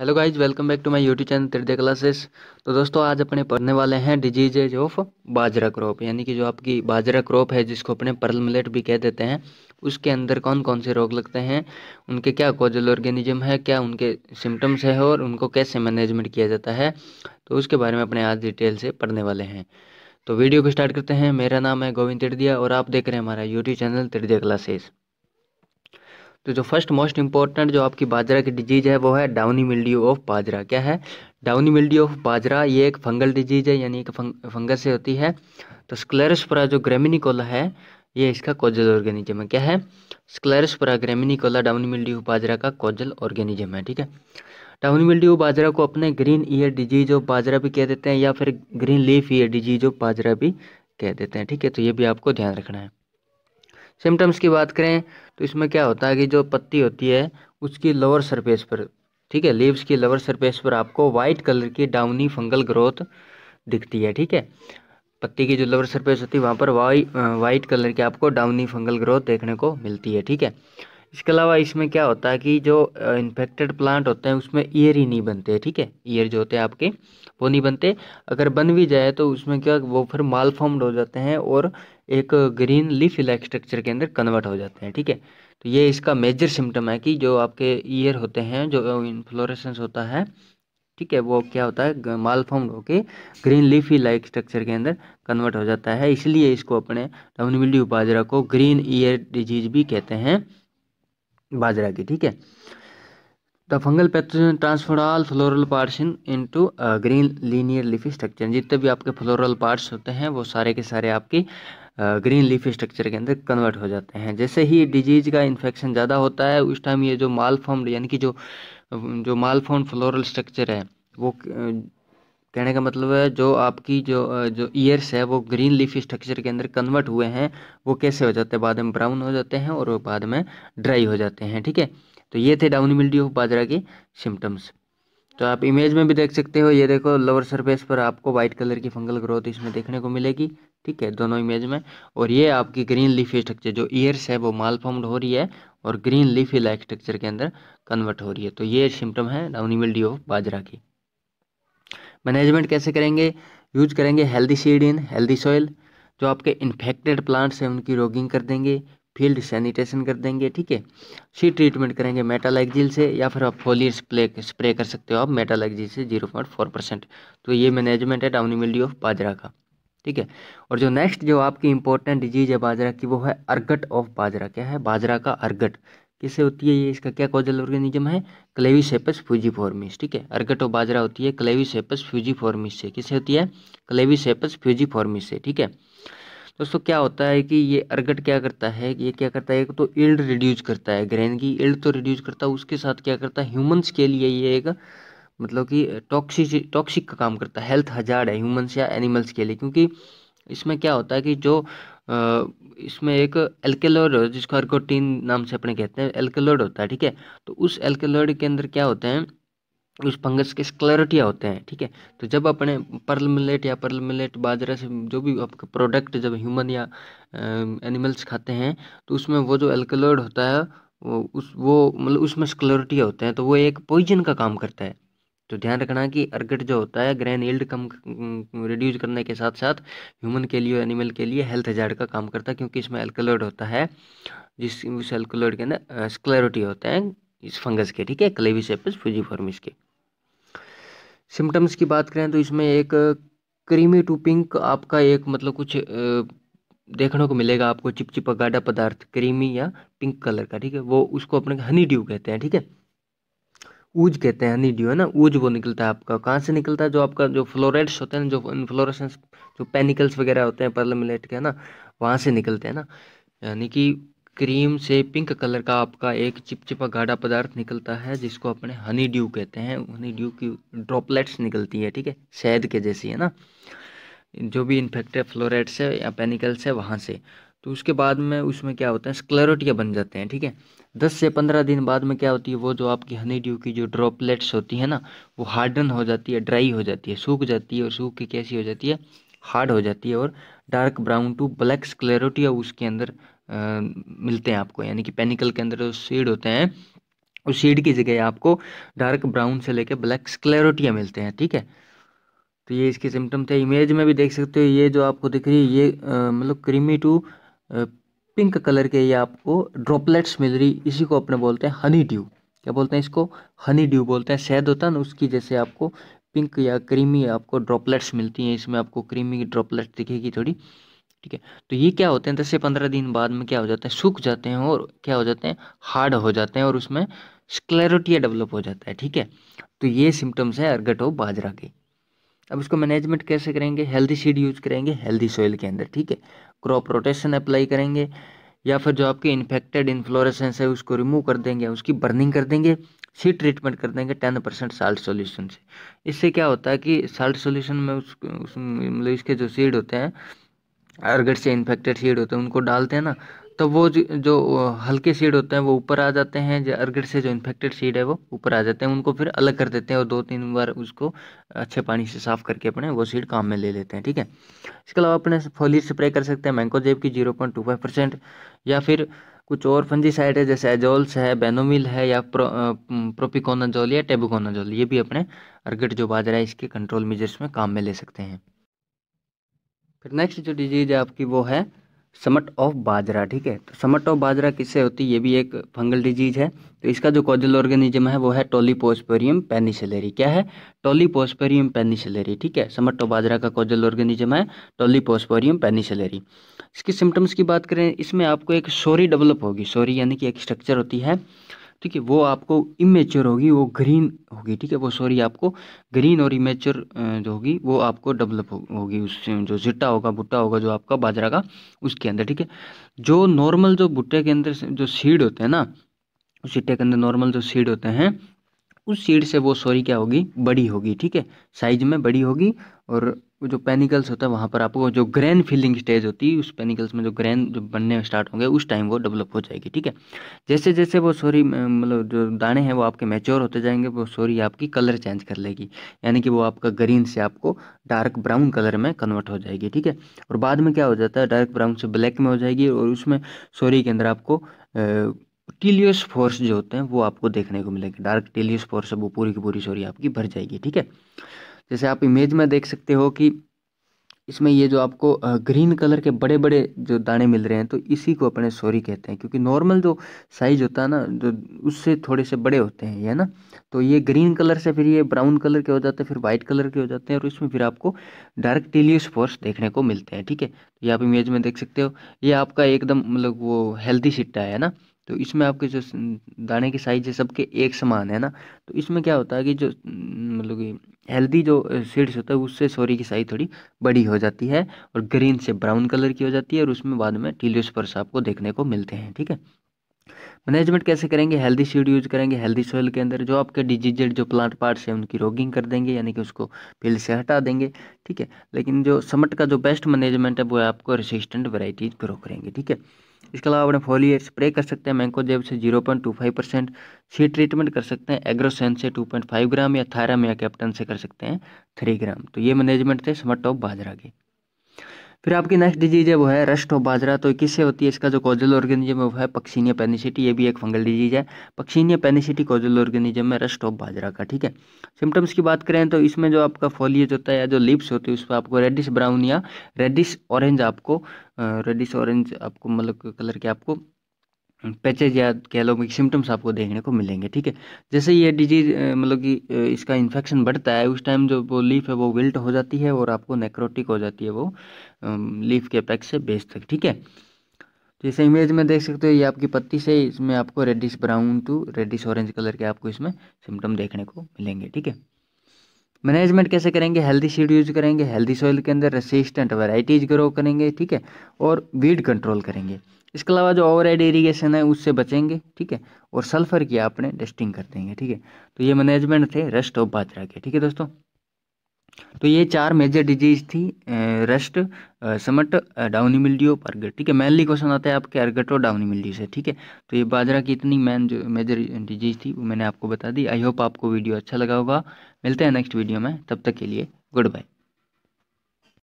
Hello guys welcome back to my YouTube channel तिरदे classes तो दोस्तों आज अपने पढ़ने वाले हैं डिजीजेज ऑफ बाजरा क्रॉप यानी कि जो आपकी बाजरा क्रॉप है जिसको अपने पर्ल मिलेट भी कह देते हैं उसके अंदर कौन कौन से रोग लगते हैं उनके क्या कोजल ऑर्गेनिज्म है क्या उनके सिम्टम्स है और उनको कैसे मैनेजमेंट किया जाता है तो उसके बारे में अपने आज डिटेल से पढ़ने वाले हैं तो वीडियो को स्टार्ट करते हैं मेरा नाम है गोविंद तिरदिया और आप देख रहे हैं हमारा यूट्यूब चैनल तिरदिया क्लासेस तो जो फर्स्ट मोस्ट इंपॉर्टेंट जो आपकी बाजरा की डिजीज़ है वो है डाउनी मिल्डियो ऑफ बाजरा क्या है डाउनी मिल्डियो ऑफ बाजरा ये एक फंगल डिजीज़ है यानी एक फंग, फंगस से होती है तो स्क्लेरसपरा जो ग्रेमिनिकोला है ये इसका कोजल ऑर्गेनिज्म है क्या है स्क्लेरसपरा ग्रेमिनिकोला डाउनी मिल्डियो बाजरा का कोजल ऑर्गेनिज्म है ठीक है डाउनी मिल्डियो बाजरा को अपने green ear disease of bajra भी कह देते हैं या फिर green leaf ear disease of bajra भी कह देते हैं ठीक है तो ये भी आपको ध्यान रखना है सिम्टम्स की बात करें तो इसमें क्या होता है कि जो पत्ती होती है उसकी लोअर सरफेस पर ठीक है लीव्स की लोअर सरफेस पर आपको वाइट कलर की डाउनी फंगल ग्रोथ दिखती है ठीक है पत्ती की जो लोअर सरफेस होती है वहाँ पर वाई वाइट कलर की आपको डाउनी फंगल ग्रोथ देखने को मिलती है ठीक है इसके अलावा इसमें क्या होता है कि जो इन्फेक्टेड प्लांट होते हैं उसमें ईयर ही नहीं बनते ठीक है ईयर जो होते हैं आपके वो नहीं बनते अगर बन भी जाए तो उसमें क्या वो फिर माल फॉर्म्ड हो जाते हैं और एक ग्रीन लीफ लाइक स्ट्रक्चर के अंदर कन्वर्ट हो जाते हैं ठीक है तो ये इसका मेजर सिम्टम है कि जो आपके ईयर होते हैं जो इन्फ्लोरेसेंस होता है ठीक है वो क्या होता है माल फॉर्म होके ग्रीन लीफी लाइक स्ट्रक्चर के अंदर कन्वर्ट हो जाता है इसलिए इसको अपने डाउनबिल्डी बाजरा को ग्रीन ईयर डिजीज भी कहते हैं बाजरा की ठीक है The fungal pathogen transfer all floral parts in into a green linear leafy structure. जितने भी आपके floral parts होते हैं वो सारे के सारे आपकी ग्रीन लीफ स्ट्रक्चर के अंदर कन्वर्ट हो जाते हैं जैसे ही डिजीज का इन्फेक्शन ज़्यादा होता है उस टाइम ये जो मालफॉर्म्ड यानी कि जो जो मालफॉर्म फ्लोरल स्ट्रक्चर है वो कहने का मतलब है जो आपकी जो जो ईयर्स है वो ग्रीन लीफ स्ट्रक्चर के अंदर कन्वर्ट हुए हैं वो कैसे हो जाते हैं बाद में ब्राउन हो जाते हैं और बाद में ड्राई हो जाते हैं ठीक है तो ये थे डाउन इम्यूनिटी ऑफ बाजरा के सिम्टम्स तो आप इमेज में भी देख सकते हो ये देखो लोअर सरफेस पर आपको व्हाइट कलर की फंगल ग्रोथ इसमें देखने को मिलेगी ठीक है दोनों इमेज में और ये आपकी ग्रीन लीफी स्ट्रक्चर जो ईयर्स है वो माल फॉर्म्ड हो रही है और ग्रीन लीफी लाइक स्ट्रक्चर के अंदर कन्वर्ट हो रही है तो ये सिम्टम है डाउन इम्यूनिटी ऑफ बाजरा की मैनेजमेंट कैसे करेंगे यूज करेंगे healthy seed in healthy soil जो आपके इन्फेक्टेड प्लांट्स हैं उनकी रोगिंग कर देंगे फील्ड सैनिटेशन कर देंगे ठीक है सी ट्रीटमेंट करेंगे मेटल एक्जिल से या फिर आप फोलियर स्प्रे स्प्रे कर सकते हो आप मेटल एक्जिल से जीरो पॉइंट फोर परसेंट तो ये मैनेजमेंट है डाउनी मिल्डी ऑफ बाजरा का ठीक है और जो नेक्स्ट जो आपकी इंपॉर्टेंट डिजीज है बाजरा की वो है अर्गट ऑफ बाजरा क्या है बाजरा का अर्गट किससे होती है ये इसका क्या कॉजल ऑर्गेनिज्म है क्लेविसेपस फ्यूजीफॉर्मिस ठीक है अर्गट ऑफ बाजरा होती है क्लेविसेपस फ्यूजीफॉर्मिस से किससे होती है क्लेविसेपस फ्यूजीफॉर्मिस से ठीक है दोस्तों क्या होता है कि ये अर्गट क्या करता है ये क्या करता है एक तो इल्ड रिड्यूज करता है ग्रेन की इल्ड तो रिड्यूज करता है उसके साथ क्या करता है ह्यूमंस के लिए ये एक मतलब कि टॉक्सिक टॉक्सिक का काम करता है हेल्थ हजार है ह्यूमंस या एनिमल्स के लिए क्योंकि इसमें क्या होता है कि जो इसमें एक एल्केलॉइड जिसको अर्गोटीन नाम से अपने कहते हैं एल्केलॉइड होता है ठीक है तो उस एल्केलॉयड के अंदर क्या होते हैं उस फंगस के स्क्लेरिटिया होते हैं ठीक है तो जब अपने पर्ल मिलेट या पर्ल मिलेट बाजरा से जो भी आपका प्रोडक्ट जब ह्यूमन या एनिमल्स खाते हैं तो उसमें वो जो एल्कलॉयड होता है वो उस वो मतलब उसमें स्क्लेरिटिया होते हैं तो वो एक पॉइजन का काम करता है तो ध्यान रखना कि अर्गट जो होता है ग्रैन यील्ड कम रिड्यूस करने के साथ साथ ह्यूमन के लिए एनिमल के लिए हेल्थ हजार का काम करता है क्योंकि इसमें एल्कलॉयड होता है जिस उस एल्कलॉयड के अंदर स्क्लेरिटी होते हैं इस फंगस के ठीक है क्लेविसेपस फ्यूजीफॉर्मिस के सिम्टम्स की बात करें तो इसमें एक क्रीमी टू पिंक आपका एक मतलब कुछ देखने को मिलेगा आपको चिपचिपा गाढ़ा पदार्थ क्रीमी या पिंक कलर का ठीक है वो उसको अपने हनी ड्यू कहते हैं ठीक है ऊज कहते हैं हनी ड्यू है ना ऊज वो निकलता है आपका कहाँ से निकलता है जो आपका जो फ्लोरेट्स होते हैं जो फ्लोरेसेंस जो पेनिकल्स वगैरह होते हैं पर्लमिलेट के है ना वहाँ से निकलते हैं ना यानी कि क्रीम से पिंक कलर का आपका एक चिपचिपा गाढ़ा पदार्थ निकलता है जिसको अपने हनी ड्यू कहते हैं हनी ड्यू की ड्रॉपलेट्स निकलती है ठीक है शहद के जैसी है ना जो भी इन्फेक्टेड फ्लोराइड्स है या पेनिकल्स है वहाँ से तो उसके बाद में उसमें क्या होता है स्क्लेरोटिया बन जाते हैं ठीक है दस से पंद्रह दिन बाद में क्या होती है वो जो आपकी हनी ड्यू की जो ड्रॉपलेट्स होती है ना वो हार्डन हो जाती है ड्राई हो जाती है सूख जाती है और सूख के कैसी हो जाती है हार्ड हो जाती है और dark brown to black sclerotia उसके अंदर आ, मिलते हैं आपको यानी कि पेनिकल के अंदर जो सीड होते हैं उस सीड की जगह आपको डार्क ब्राउन से लेकर ब्लैक स्क्लेरोटिया मिलते हैं ठीक है तो ये इसके सिम्टम थे इमेज में भी देख सकते हो ये जो आपको दिख रही है ये मतलब क्रीमी टू पिंक कलर के ये आपको ड्रॉपलेट्स मिल रही इसी को अपने बोलते हैं हनी ड्यू क्या बोलते हैं इसको हनी ड्यू बोलते हैं शहद होता है ना उसकी जैसे आपको पिंक या क्रीमी आपको ड्रॉपलेट्स मिलती हैं इसमें आपको क्रीमी ड्रॉपलेट दिखेगी थोड़ी ठीक है तो ये क्या होते हैं दस से पंद्रह दिन बाद में क्या हो जाते हैं सूख जाते हैं और क्या हो जाते हैं हार्ड हो जाते हैं और उसमें स्क्लेरोटिया डेवलप हो जाता है ठीक है तो ये सिम्टम्स है अर्गट ऑफ बाजरा के अब इसको मैनेजमेंट कैसे करेंगे हेल्दी सीड यूज करेंगे हेल्दी सॉइल के अंदर ठीक है क्रॉप रोटेशन अप्लाई करेंगे या फिर जो आपके इन्फेक्टेड इन्फ्लोरेसेंस है उसको रिमूव कर देंगे उसकी बर्निंग कर देंगे सीड ट्रीटमेंट कर देंगे टेन परसेंट साल्ट सोल्यूशन से इससे क्या होता है कि साल्ट सोल्यूशन में उस, उस मतलब इसके जो सीड होते हैं अर्गट से इन्फेक्टेड सीड होते हैं उनको डालते हैं ना तो वो जो हल्के सीड होते हैं वो ऊपर आ जाते हैं जो अर्गट से जो इन्फेक्टेड सीड है वो ऊपर आ जाते हैं उनको फिर अलग कर देते हैं और दो तीन बार उसको अच्छे पानी से साफ करके अपने वो सीड काम में ले लेते हैं ठीक है इसके अलावा अपने फोलियर स्प्रे कर सकते हैं मैंकोजेब की zero point two five percent या फिर कुछ और साइड है जैसे एजोल्स है बेनोमिल है या प्रो, प्रोपिकोनाजोल या टेबुकोनाजोल ये भी अपने अर्गड जो बाजरा है इसके कंट्रोल मेजर्स में काम में ले सकते हैं फिर नेक्स्ट जो डिजीज़ है आपकी वो है समट ऑफ बाजरा ठीक है तो समट ऑफ बाजरा किससे होती है ये भी एक फंगल डिजीज़ है तो इसका जो कॉजल ऑर्गेनिज्म है वो है टोलीपोस्पेरियम पेनीसलेरी क्या है टोलीपोस्पेरियम पेनिसिलेरी ठीक है समट ऑफ बाजरा का कॉजल ऑर्गेनिज्म है टोलीपोस्पेरियम पेनीसलेरी इसके सिम्टम्स की बात करें इसमें आपको एक सोरी डेवलप होगी सोरी यानी कि एक स्ट्रक्चर होती है ठीक है वो आपको इमेच्योर होगी वो ग्रीन होगी ठीक है वो सॉरी आपको ग्रीन और इमेच्योर जो होगी वो आपको डेवलप होगी उससे जो जिट्टा होगा भुट्टा होगा जो आपका बाजरा का उसके अंदर ठीक है जो नॉर्मल जो भुट्टे के अंदर जो सीड होते हैं ना उस सिट्टे के अंदर नॉर्मल जो सीड होते हैं उस सीड से वो सॉरी क्या होगी बड़ी होगी ठीक है साइज में बड़ी होगी और वो जो पेनिकल्स होता है वहाँ पर आपको जो ग्रैन फिलिंग स्टेज होती है उस पेनिकल्स में जो ग्रैन जो बनने स्टार्ट होंगे उस टाइम वो डेवलप हो जाएगी ठीक है जैसे जैसे वो सॉरी मतलब जो दाने हैं वो आपके मैच्योर होते जाएंगे वो सॉरी आपकी कलर चेंज कर लेगी यानी कि वो आपका ग्रीन से आपको डार्क ब्राउन कलर में कन्वर्ट हो जाएगी ठीक है और बाद में क्या हो जाता है डार्क ब्राउन से ब्लैक में हो जाएगी और उसमें सॉरी के अंदर आपको टीलियस फोर्स जो होते हैं वो आपको देखने को मिलेगी डार्क टीलियस फोर्स है वो पूरी की पूरी सॉरी आपकी भर जाएगी ठीक है जैसे आप इमेज में देख सकते हो कि इसमें ये जो आपको ग्रीन कलर के बड़े बड़े जो दाने मिल रहे हैं तो इसी को अपने सॉरी कहते हैं क्योंकि नॉर्मल जो साइज होता है ना जो उससे थोड़े से बड़े होते हैं ये ना तो ये ग्रीन कलर से फिर ये ब्राउन कलर के हो जाते हैं फिर वाइट कलर के हो जाते हैं और इसमें फिर आपको डार्क टीलियस फोर्स देखने को मिलते हैं ठीक है ये आप इमेज में देख सकते हो ये आपका एकदम मतलब वो हेल्दी सिट्टा है ना तो इसमें आपके जो दाने की साइज है सबके एक समान है ना तो इसमें क्या होता है कि जो मतलब कि हेल्दी जो सीड्स होता है उससे सोरी की साइज थोड़ी बड़ी हो जाती है और ग्रीन से ब्राउन कलर की हो जाती है और उसमें बाद में टीलियोस्पर्स आपको देखने को मिलते हैं ठीक है मैनेजमेंट कैसे करेंगे हेल्दी सीड यूज करेंगे हेल्दी सोयल के अंदर जो आपके डिजिजेड जो प्लांट पार्ट्स हैं उनकी रोगिंग कर देंगे यानी कि उसको फील्ड से हटा देंगे ठीक है लेकिन जो समट का जो बेस्ट मैनेजमेंट है वो आपको रेसिस्टेंट वेराइटीज ग्रो करेंगे ठीक है इसके अलावा अपने फोलियर स्प्रे कर सकते हैं मैंकोजेब से zero point two five percent seed treatment कर सकते हैं एग्रोसेन से टू पॉइंट फाइव ग्राम या थायराम या कैप्टन से कर सकते हैं थ्री ग्राम तो ये मैनेजमेंट थे स्मर्ट टॉप बाजरा की फिर आपकी नेक्स्ट डिजीज है वो है रस्ट ऑफ बाजरा तो किससे होती है इसका जो कॉजल ऑर्गेनिज्म है वो है पक्षीनिया पेनिसिटी ये भी एक फंगल डिजीज है पक्षीनिया पेनिसिटी कॉजल ऑर्गेनिज्म है रस्ट ऑफ बाजरा का ठीक है सिम्टम्स की बात करें तो इसमें जो आपका फॉलियज होता है या जो लिप्स होती है उस पर आपको रेडिश ब्राउन या रेडिश ऑरेंज आपको रेडिश ऑरेंज आपको मतलब कलर के आपको पैचेज या कह लो कि सिम्टम्स आपको देखने को मिलेंगे ठीक है जैसे ये डिजीज मतलब कि इसका इन्फेक्शन बढ़ता है उस टाइम जो वो लीफ है वो विल्ट हो जाती है और आपको नेक्रोटिक हो जाती है वो लीफ के पैक से बेस तक ठीक है जैसे इमेज में देख सकते हो ये आपकी पत्ती से इसमें आपको reddish brown to reddish orange colour के आपको इसमें सिम्टम देखने को मिलेंगे ठीक है मैनेजमेंट कैसे करेंगे हेल्दी सीड यूज करेंगे हेल्दी सॉइल के अंदर रेसिस्टेंट वैराइटीज ग्रो करेंगे ठीक है और वीड कंट्रोल करेंगे इसके अलावा जो ओवर हेड इरीगेशन है उससे बचेंगे ठीक है और सल्फर की आपने डस्टिंग कर देंगे ठीक है तो ये मैनेजमेंट थे रस्ट ऑफ बाजरा के ठीक है दोस्तों तो ये चार मेजर डिजीज थी rust smut downy mildew ergot ठीक है मेनली क्वेश्चन आता है आपके अर्गट और डाउनी मिल्डियो से ठीक है तो ये बाजरा की इतनी मेन जो मेजर डिजीज थी वो मैंने आपको बता दी आई होप आपको वीडियो अच्छा लगा होगा मिलते हैं नेक्स्ट वीडियो में तब तक के लिए गुड बाय